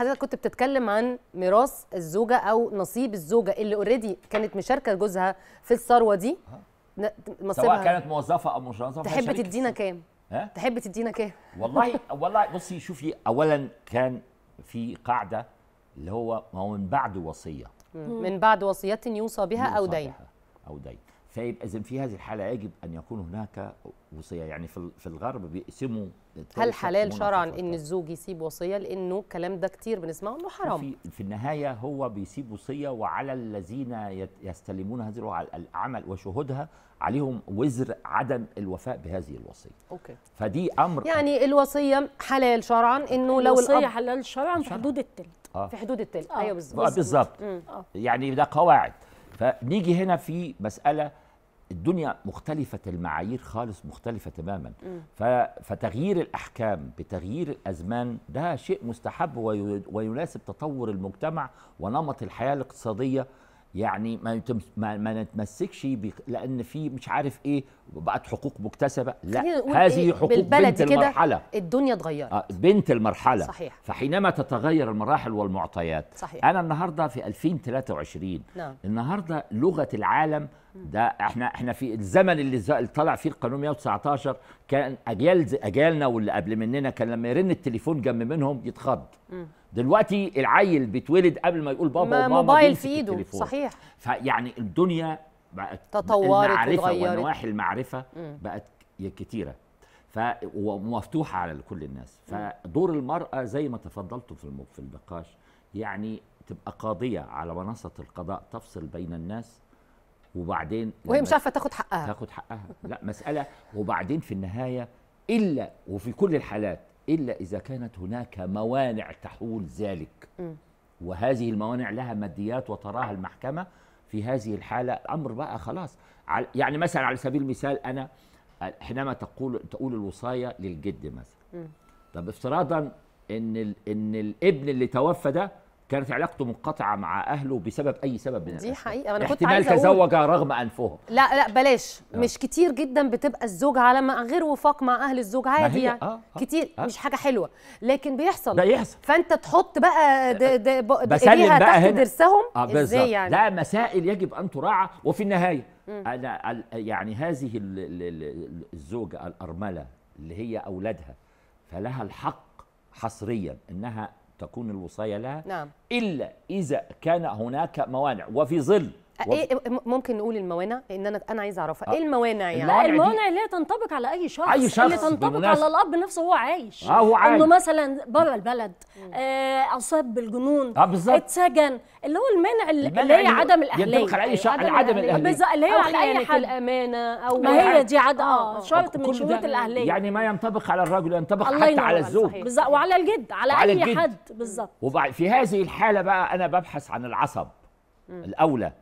حضرتك كنت بتتكلم عن ميراث الزوجه او نصيب الزوجه اللي اوريدي كانت مشاركه جوزها في الثروه دي سواء كانت موظفه او مش موظفه تحب تدينا كام؟ ها؟ تحب تدينا كام؟ والله والله بصي شوفي اولا كان في قاعده اللي هو ما هو من بعد وصيه من بعد وصيه يوصى بها او دين او دين فيبقى اذا في هذه الحاله يجب ان يكون هناك وصيه يعني في الغرب بيقسموا هل حلال شرعا ان الزوج يسيب وصيه لانه الكلام ده كتير بنسمعه انه حرام في, في النهايه هو بيسيب وصيه وعلى الذين يستلمون هذه العمل وشهودها عليهم وزر عدم الوفاء بهذه الوصيه اوكي فدي امر يعني الوصيه حلال شرعا انه لو الوصيه حلال شرعا في حدود الثلث آه. في حدود الثلث آه. ايوه بالظبط آه، بالظبط آه. يعني ده قواعد فنيجي هنا في مساله الدنيا مختلفة المعايير خالص مختلفة تماما م. فتغيير الأحكام بتغيير الأزمان ده شيء مستحب ويناسب تطور المجتمع ونمط الحياة الاقتصادية يعني ما ما, ما نتمسكش لان في مش عارف ايه بقت حقوق مكتسبه لا هذه إيه حقوق بنت المرحله الدنيا اتغيرت آه بنت المرحله صحيح. فحينما تتغير المراحل والمعطيات صحيح. انا النهارده في 2023 نعم. النهارده لغه العالم ده احنا احنا في الزمن اللي طلع فيه القانون 119 كان اجيال اجيالنا واللي قبل مننا كان لما يرن التليفون جنب منهم يتخض م. دلوقتي العيل بيتولد قبل ما يقول بابا ما وماما موبايل في ايده صحيح فيعني الدنيا بقت تطورت المعرفه ونواحي المعرفه بقت كتيره ف ومفتوحه على كل الناس فدور المراه زي ما تفضلتم في في النقاش يعني تبقى قاضيه على منصه القضاء تفصل بين الناس وبعدين وهي مش عارفه تاخد حقها تاخد حقها لا مساله وبعدين في النهايه الا وفي كل الحالات إلا إذا كانت هناك موانع تحول ذلك وهذه الموانع لها ماديات وتراها المحكمة في هذه الحالة الأمر بقى خلاص يعني مثلا على سبيل المثال أنا حينما تقول تقول الوصاية للجد مثلا طب افتراضا إن إن الابن اللي توفى ده كانت علاقته منقطعه مع اهله بسبب اي سبب من دي حقيقه انا كنت عايزه احتمال تزوج رغم انفه لا لا بلاش أه. مش كتير جدا بتبقى الزوجه على ما غير وفاق مع اهل الزوج عادي يعني آه،, آه. كتير آه. مش حاجه حلوه لكن بيحصل ده يحصل فانت تحط بقى د د ب... بسلم بقى هنا. درسهم آه ازاي يعني لا مسائل يجب ان تراعى وفي النهايه انا يعني هذه الزوجه الارمله اللي هي اولادها فلها الحق حصريا انها تكون الوصاية لها نعم. إلا إذا كان هناك موانع وفي ظل ايه, إيه، ممكن نقول الموانع ان انا انا عايزه اعرفها آه. ايه الموانع يعني لا الموانع اللي هي تنطبق على اي شخص اي شخص اللي تنطبق بالمناسبة. على الاب نفسه وهو عايش اه هو عايش انه مثلا بره البلد آه اصاب بالجنون اه بالظبط اتسجن اللي هو المانع اللي هي عدم الاهليه ينطبق على اي شخص عدم الاهليه بالظبط اللي هي على اي حد الامانه او ما هي دي عدم اه, آه. شرط آه، من شروط الاهليه يعني ما ينطبق على الرجل ينطبق حتى على الزوج بالظبط وعلى الجد على اي حد بالظبط وفي هذه الحاله بقى انا ببحث عن العصب الاولى